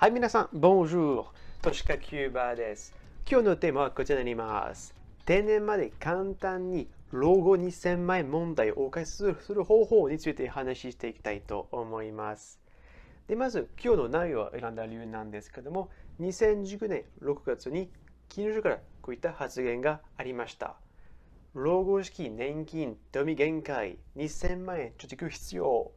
はい、皆さん、Bonjour! としかキューバです。今日のテーマはこちらになります。定年まで簡単に老後2000万円問題をお返しする方法について話していきたいと思います。でまず、今日の内容を選んだ理由なんですけども、2019年6月に金融所からこういった発言がありました。老後式年金、富限界、2000万円貯蓄必要。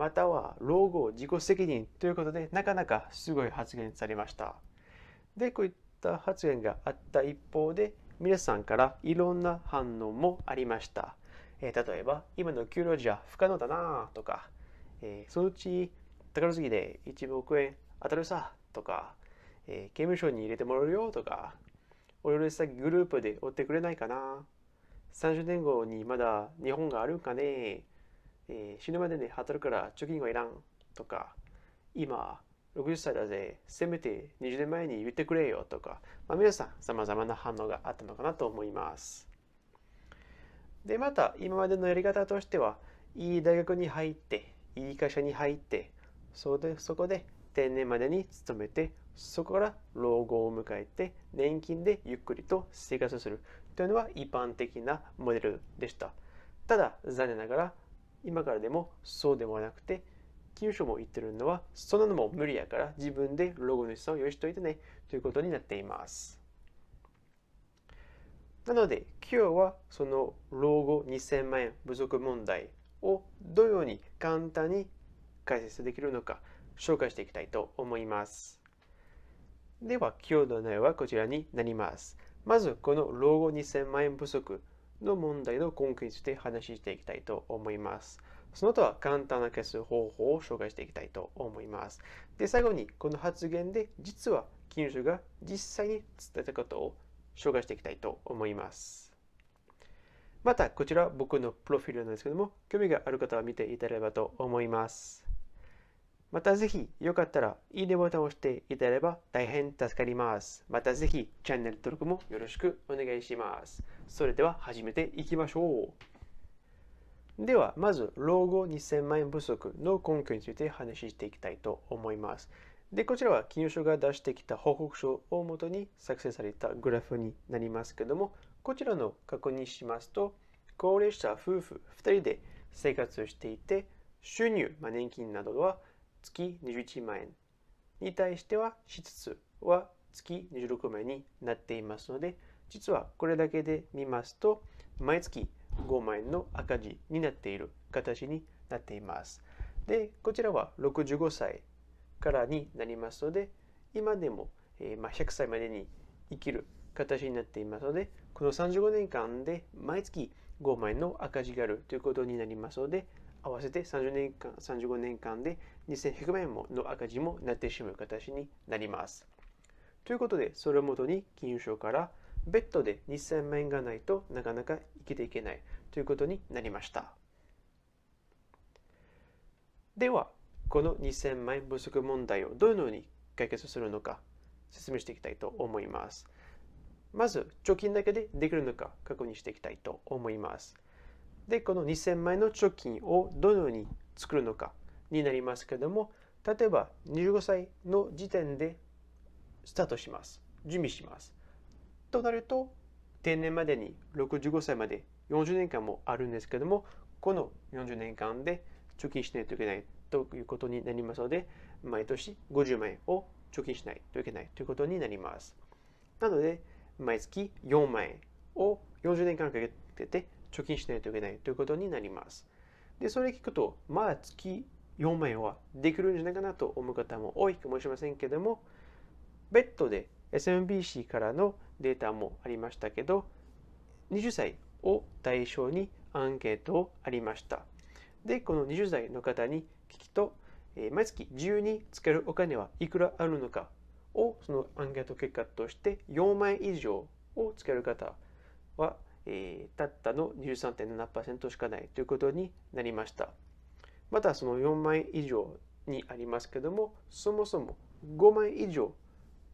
または老後自己責任ということでなかなかすごい発言されました。でこういった発言があった一方で皆さんからいろんな反応もありました。えー、例えば今の給料じゃ不可能だなとか、えー、そのうち宝くで1億円当たるさとか、えー、刑務所に入れてもらうよとかお寄せ先グループで追ってくれないかな30年後にまだ日本があるんかねえー、死ぬまでに働くから貯金はいらんとか、今、60歳だぜ、せめて20年前に言ってくれよとか、まあ、皆さん、様々な反応があったのかなと思います。で、また、今までのやり方としては、いい大学に入って、いい会社に入って、そでそこで定年までに勤めて、そこから老後を迎えて、年金でゆっくりと生活するというのは一般的なモデルでした。ただ、残念ながら、今からでもそうでもなくて融省も言ってるのはそんなのも無理やから自分でロゴ主さんを用意しておいてねということになっていますなので今日はその老後2000万円不足問題をどのように簡単に解説できるのか紹介していきたいと思いますでは今日の内容はこちらになりますまずこの老後2000万円不足の問題の根拠について話していきたいと思います。その後は簡単な消す方法を紹介していきたいと思います。で、最後にこの発言で実は金融が実際に伝えたことを紹介していきたいと思います。また、こちら僕のプロフィールなんですけども、興味がある方は見ていただければと思います。またぜひ、よかったら、いいねボタンを押していただければ大変助かります。またぜひ、チャンネル登録もよろしくお願いします。それでは始めていきましょう。では、まず、老後2000万円不足の根拠について話していきたいと思います。で、こちらは金融省が出してきた報告書をもとに作成されたグラフになりますけども、こちらの確認しますと、高齢者夫婦2人で生活をしていて、収入、まあ、年金などは月21万円に対しては支出は月26万円になっていますので、実はこれだけで見ますと毎月5万円の赤字になっている形になっています。で、こちらは65歳からになりますので、今でも、えま100歳までに生きる形になっていますので、この35年間で毎月5万円の赤字があるということになりますので、合わせて30年間35年間で2100万円もの赤字もなってしまう形になります。ということで、それをもとに金融省からベッドで2000万円がないとなかなか生きていけないということになりましたではこの2000万円不足問題をどのように解決するのか説明していきたいと思いますまず貯金だけでできるのか確認していきたいと思いますでこの2000万円の貯金をどのように作るのかになりますけども例えば25歳の時点でスタートします準備しますとなると定年までに65歳まで40年間もあるんですけどもこの40年間で貯金しないといけないということになりますので毎年50万円を貯金しないといけないということになりますなので毎月4万円を40年間かけて貯金しないといけないということになりますでそれ聞くとまあ月4万円はできるんじゃないかなと思う方も多いかもしれませんけどもベッドで SMBC からのデータもありましたけど20歳を対象にアンケートをありましたでこの20歳の方に聞くと、え毎月自由に使えるお金はいくらあるのかをそのアンケート結果として4万円以上を使える方は、えー、たったの23.7%しかないということになりましたまたその4万円以上にありますけどもそもそも5万円以上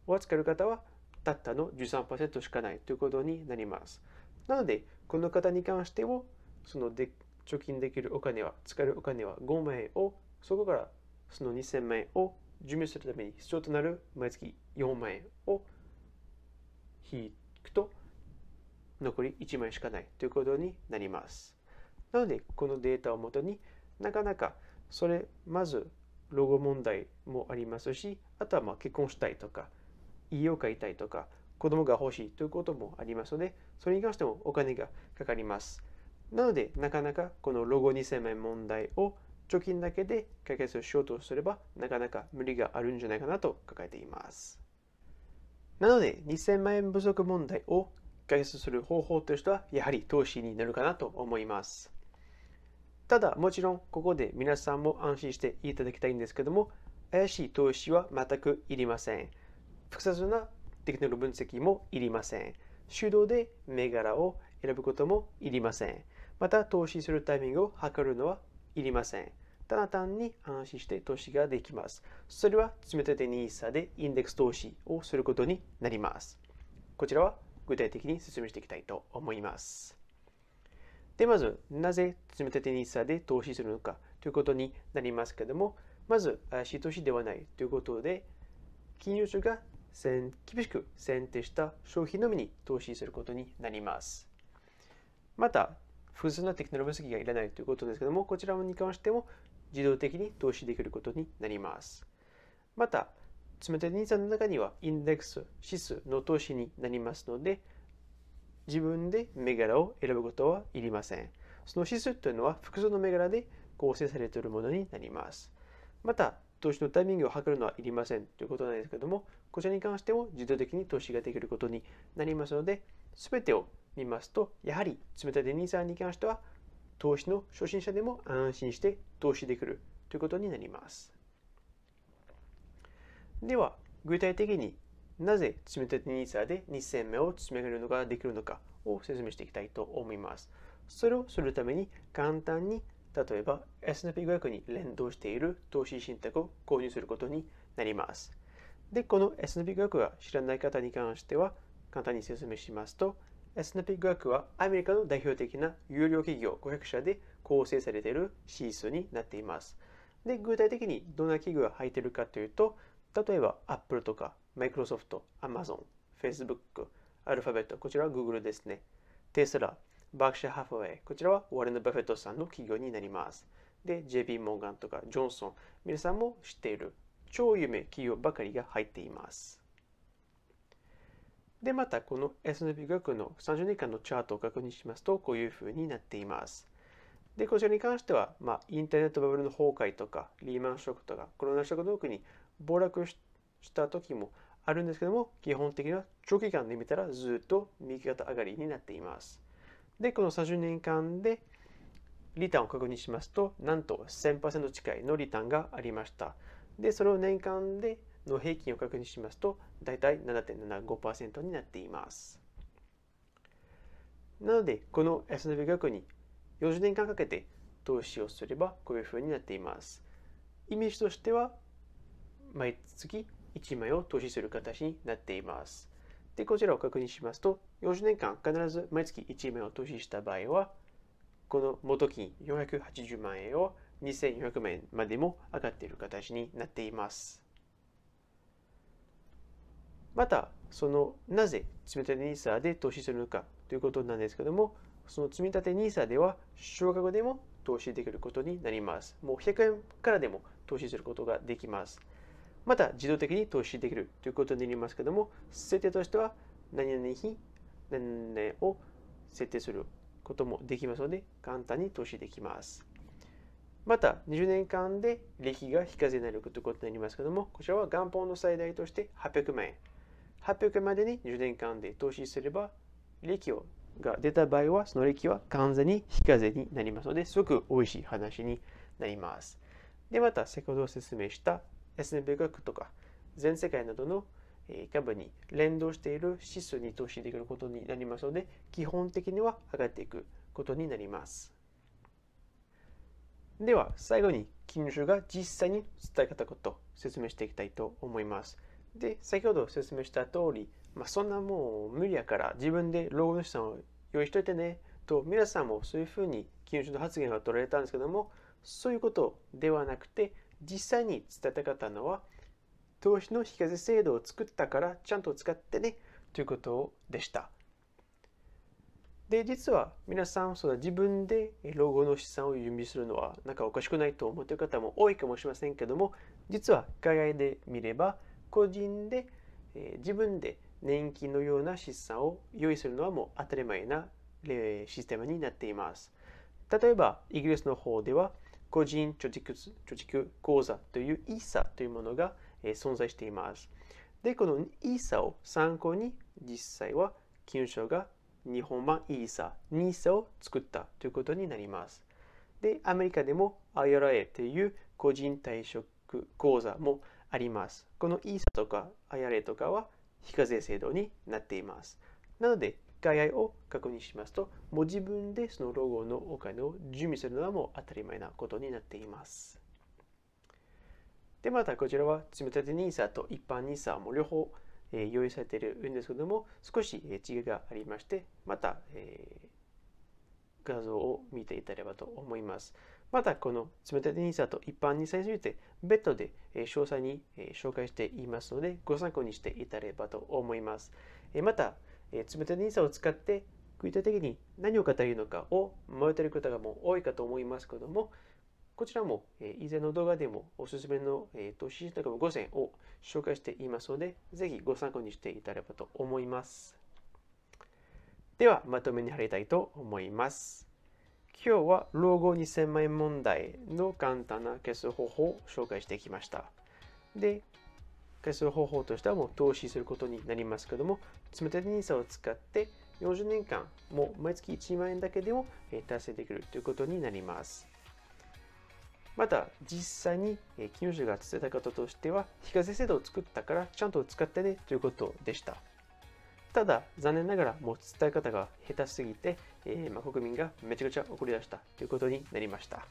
を扱える方はたったの13%しかないということになります。なので、この方に関しても、そので貯金できるお金は、使えるお金は5万円を、そこからその2000万円を準備するために必要となる毎月4万円を引くと、残り1万円しかないということになります。なので、このデータをもとになかなかそれ、まず、ロゴ問題もありますし、あとはまあ結婚したいとか、家を買いたいとか、子供が欲しいということもありますので、それに関してもお金がかかります。なので、なかなかこのロゴ2000円問題を貯金だけで解決しようとすれば、なかなか無理があるんじゃないかなと抱えています。なので、2000万円不足問題を解決する方法としては、やはり投資になるかなと思います。ただ、もちろん、ここで皆さんも安心していただきたいんですけども、怪しい投資は全くいりません。複雑なテクノロ分析もいりません。手動で銘柄を選ぶこともいりません。また、投資するタイミングを測るのはいりません。ただ単に安心して投資ができます。それは、積み立て NISA でインデックス投資をすることになります。こちらは具体的に説明していきたいと思います。で、まず、なぜ積み立て NISA で投資するのかということになりますけども、まず、新投資ではないということで、金融庁が厳しく選定した商品のみに投資することになります。また、複数のテクノロジーがいらないということですけども、こちらに関しても自動的に投資できることになります。また、冷たい NISA の中にはインデックス、指数の投資になりますので、自分で銘柄を選ぶことはいりません。その指数というのは複数の銘柄で構成されているものになります。また、投資のタイミングを測るのはいりませんということなんですけども、こちらに関しても自動的に投資ができることになりますので、すべてを見ますと、やはりめ立 NISA に関しては、投資の初心者でも安心して投資できるということになります。では、具体的になぜめ立 NISA で2戦目を積め上げるのができるのかを説明していきたいと思います。それをするために簡単に例えば S&P500 に連動している投資信託を購入することになります。で、この S&P500 が知らない方に関しては簡単に説明しますと S&P500 はアメリカの代表的な有料企業500社で構成されている指数になっています。で、具体的にどんな企業が入っているかというと、例えば Apple とか Microsoft、Amazon、Facebook、アルファベット、こちらは Google ですね。テスラ、バークシャー・ハーフウェイ。こちらはウォレン・バフェットさんの企業になります。で、JP モーガンとかジョンソン、皆さんも知っている超有名企業ばかりが入っています。で、またこの S&P 学の30年間のチャートを確認しますと、こういうふうになっています。で、こちらに関しては、まあ、インターネットバブルの崩壊とか、リーマンショックとか、コロナショックの奥に暴落した時もあるんですけども、基本的には長期間で見たらずっと右肩上がりになっています。で、この30年間でリターンを確認しますと、なんと1000%近いのリターンがありました。で、その年間での平均を確認しますと、だいたい7.75%になっています。なので、この S&P 額に40年間かけて投資をすれば、こういうふうになっています。イメージとしては、毎月1枚を投資する形になっています。で、こちらを確認しますと、40年間必ず毎月1名を投資した場合は、この元金480万円を2400万円までも上がっている形になっています。また、そのなぜ積立 NISA で投資するのかということなんですけども、その積立 NISA では少額でも投資できることになります。もう100円からでも投資することができます。また自動的に投資できるということになりますけども、設定としては何々日、何々を設定することもできますので、簡単に投資できます。また、20年間で利益が非課税になるということになりますけども、こちらは元本の最大として800万円。800円までに10年間で投資すれば、利益をが出た場合は、その利益は完全に非課税になりますので、すごく美味しい話になります。で、また先ほど説明した S&P 学とか全世界などの株に連動している指数に投資できることになりますので基本的には上がっていくことになりますでは最後に金融が実際に伝え方こと説明していきたいと思いますで先ほど説明した通り、まあ、そんなもう無理やから自分で老後の資産を用意しといてねと皆さんもそういうふうに金融の発言が取られたんですけどもそういうことではなくて実際に伝えたかったのは、投資の非課税制度を作ったからちゃんと使ってねということでした。で、実は皆さん、その自分で老後の資産を準備するのはなんかおかしくないと思っている方も多いかもしれませんけども、実は海外で見れば、個人で、えー、自分で年金のような資産を用意するのはもう当たり前なシステムになっています。例えば、イギリスの方では、個人貯蓄貯蓄口座という ISA というものが、存在しています。で、この ISA を参考に実際は金融が日本版 ISA、NISA を作ったということになります。で、アメリカでも IRA という個人退職口座もあります。この ISA とか IRA とかは非課税制度になっています。なので、外来を確認しますと、もう自分でそのロゴのお金を準備するのはもう当たり前なことになっています。で、またこちらは積立 NISA と一般 NISA も両方、えー、用意されているんですけども、少し違いがありまして、また、えー、画像を見ていただければと思います。また、この積立 NISA と一般 NISA について、別途で詳細に紹介していますので、ご参考にしていただければと思います。また、えー、冷たい NISA を使って具体的に何を語るのかを迷っている方がもう多いかと思いますけども、こちらも、えー、以前の動画でもおすすめの、えー、投資信託の5選を紹介していますので、ぜひご参考にしていただければと思います。では、まとめに入りたいと思います。今日は老後2000万円問題の簡単な消す方法を紹介してきました。で、解消方法としてはもう投資することになりますけども、積み立て NISA を使って40年間、もう毎月1万円だけでも達成できるということになります。また、実際に金融者が伝えた方としては、非課税制度を作ったからちゃんと使ってねということでした。ただ、残念ながらもう伝え方が下手すぎて、えー、ま国民がめちゃくちゃ怒り出したということになりました。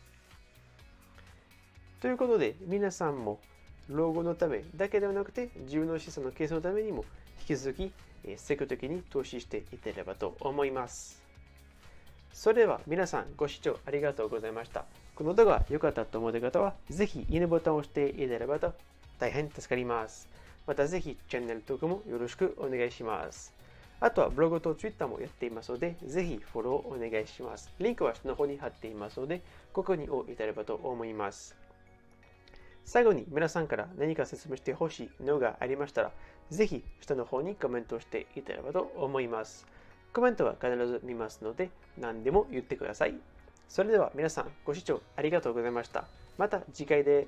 ということで、皆さんも老後のためだけではなくて自分の資産の形成のためにも引き続き積極的に投資していければと思います。それでは皆さんご視聴ありがとうございました。この動画が良かったと思う方はぜひいいねボタンを押していただければと大変助かります。またぜひチャンネル登録もよろしくお願いします。あとはブログとツイッターもやっていますので、ぜひフォローお願いします。リンクは下の方に貼っていますので、ここに置いただければと思います。最後に皆さんから何か説明してほしいのがありましたら、ぜひ下の方にコメントしていただければと思います。コメントは必ず見ますので、何でも言ってください。それでは皆さん、ご視聴ありがとうございました。また次回で。